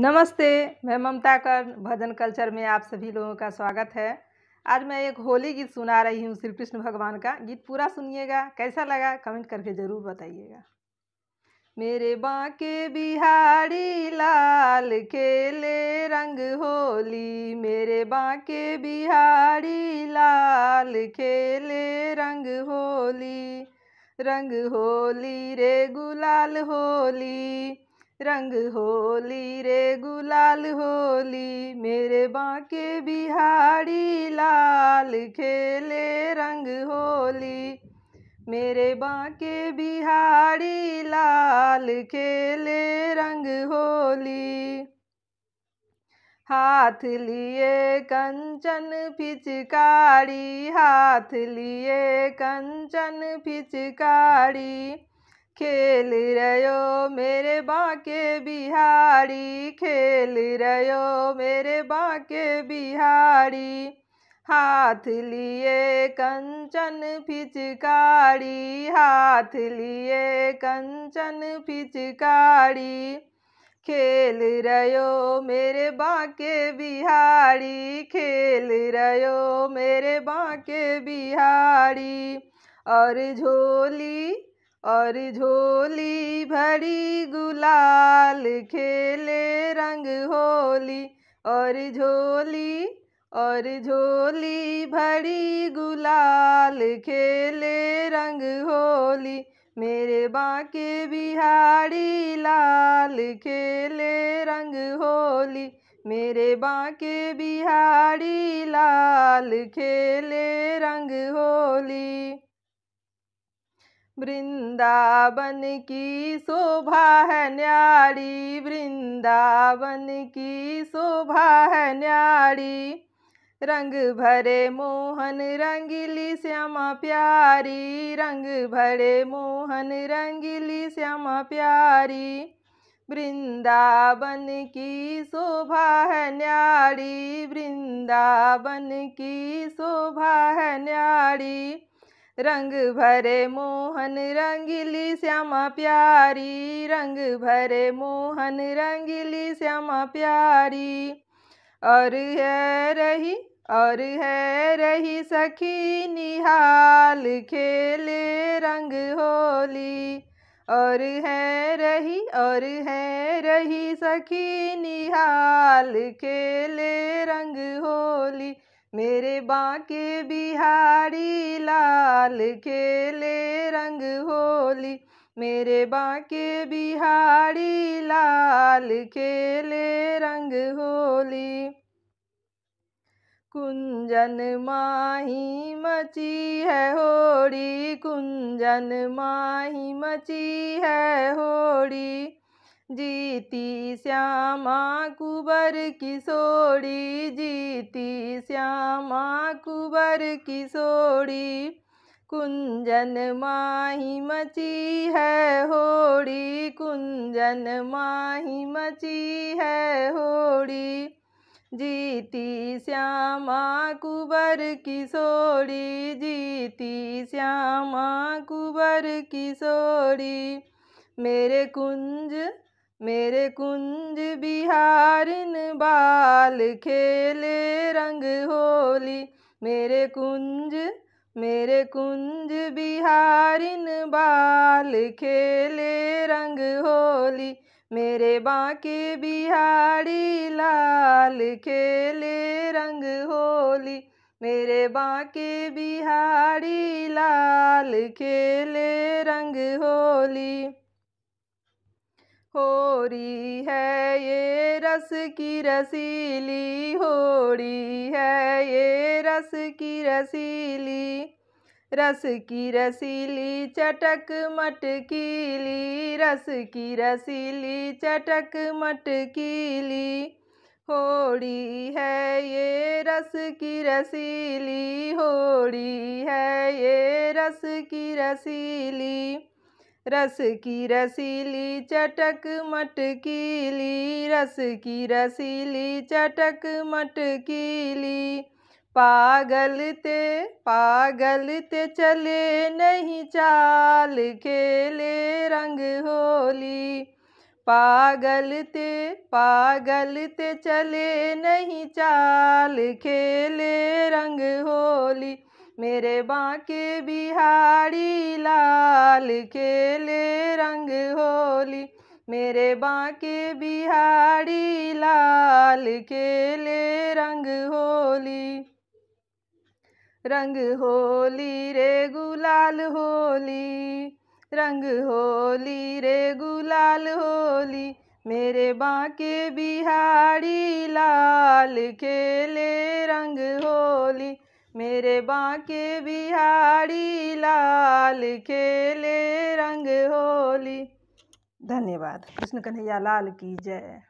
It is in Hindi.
नमस्ते मैं ममता कर भजन कल्चर में आप सभी लोगों का स्वागत है आज मैं एक होली गीत सुना रही हूँ श्री कृष्ण भगवान का गीत पूरा सुनिएगा कैसा लगा कमेंट करके ज़रूर बताइएगा मेरे बांके बिहारी लाल खेले रंग होली मेरे बांके बिहारी लाल खेले रंग होली रंग होली रे गुलाल होली रंग होली रे गुलाल होली मेरे बाके बिहारी लाल खेले रंग होली मेरे बाके बिहारी लाल खेले रंग होली हाथ लिए कंचन पिचकारी हाथ लिए कंचन पिचकारी खेल रहो मेरे बाके बिहारी खेल रहो मेरे बाके बिहारी हाथ लिए कंचन पिचकारी हाथ लिए कंचन पिचकारी खेल रहो मेरे बाके बिहारी खेल रहो मेरे बाके बिहारी और झोली और झोली भरी गुलाल खेले रंग होली और झोली और झोली भरी गुलाल खेले रंग होली मेरे बाके बिहारी लाल खेले रंग होली मेरे बाके बिहारी लाल खेले रंग होली वृंदावन की शोभा है न्यारी वृंदावन की शोभा है न्यारी रंग भरे मोहन रंगीली श्यामा प्यारी रंग भरे मोहन रंगीली श्यामा प्यारी वृंदावन की शोभा है न्यारी वृंदावन की शोभा है न्यारी रंग भरे मोहन रंगीली श्यामा प्यारी रंग भरे मोहन रंगीली श्यामा प्यारी और है रही और है रही सखी निहाल खेले रंग होली और है रही और है रही सखी निहाल खेले रंग होली मेरे बाके बिहारी लाल खेले रंग होली मेरे बाके बिहारी लाल खेले रंग होली कुंजन माही मची है होड़ी कुंजन माही मची है होड़ी जीती श्यामा कुबर किशोरी जीती श्यामा कुबर किशोरी कुंजन माही मची है होड़ी कुंजन माही मची है होड़ी जीती श्यामा कुबर किशोरी जीती श्यामा कुबर किशोरी मेरे कुंज मेरे कुंज बिहारिन बाल खेले रंग होली मेरे कुंज मेरे कुंज बिहारिन बाल खेले रंग होली मेरे बाके बिहारी लाल खेले रंग होली मेरे बाके बिहारी लाल खेले रंग होली होरी है ये रस की रसीली होरी है ये रस की रसीली रस की रसीली चटक मटकीली रस की रसीली चटक मटकीली होड़ी है ये रस की रसीली होड़ी है ये रस की रसीली रस की रसीली चटक मटकीली रस की रसीली चटक मटकीली पागल ते पागल ते चले नहीं चाल खेले रंग होली पागल ते पागल ते चले नहीं चाल खेले रंग होली मेरे बांके बिहारी लाल खेले रंग होली मेरे बांके बिहारी लाल खेले रंग होली रंग होली रे गुलाल होली रंग होली रे गुलाल होली मेरे बांके बिहारी लाल खेले रंग होली मेरे बाके बिहारी लाल खेले रंग होली धन्यवाद कृष्ण कन्हैया लाल की जय